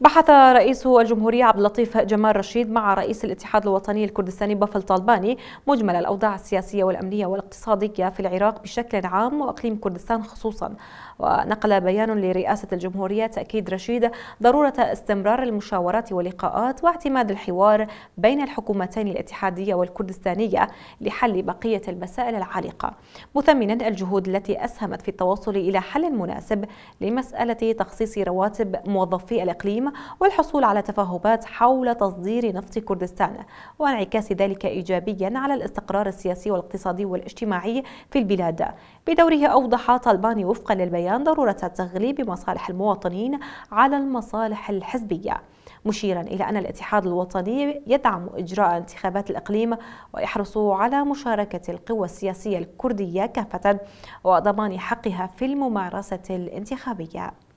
بحث رئيس الجمهورية عبد اللطيف جمال رشيد مع رئيس الاتحاد الوطني الكردستاني بافل طالباني مجمل الأوضاع السياسية والأمنية والاقتصادية في العراق بشكل عام وأقليم كردستان خصوصا ونقل بيان لرئاسة الجمهورية تأكيد رشيد ضرورة استمرار المشاورات واللقاءات واعتماد الحوار بين الحكومتين الاتحادية والكردستانية لحل بقية المسائل العالقة مثمنا الجهود التي أسهمت في التوصل إلى حل مناسب لمسألة تخصيص رواتب موظفي الإقليم والحصول على تفاهمات حول تصدير نفط كردستان وانعكاس ذلك إيجابيا على الاستقرار السياسي والاقتصادي والاجتماعي في البلاد بدوره أوضح طالبان وفقا للبيان ضرورة تغليب مصالح المواطنين على المصالح الحزبية مشيرا إلى أن الاتحاد الوطني يدعم إجراء انتخابات الإقليم ويحرص على مشاركة القوى السياسية الكردية كافة وضمان حقها في الممارسة الانتخابية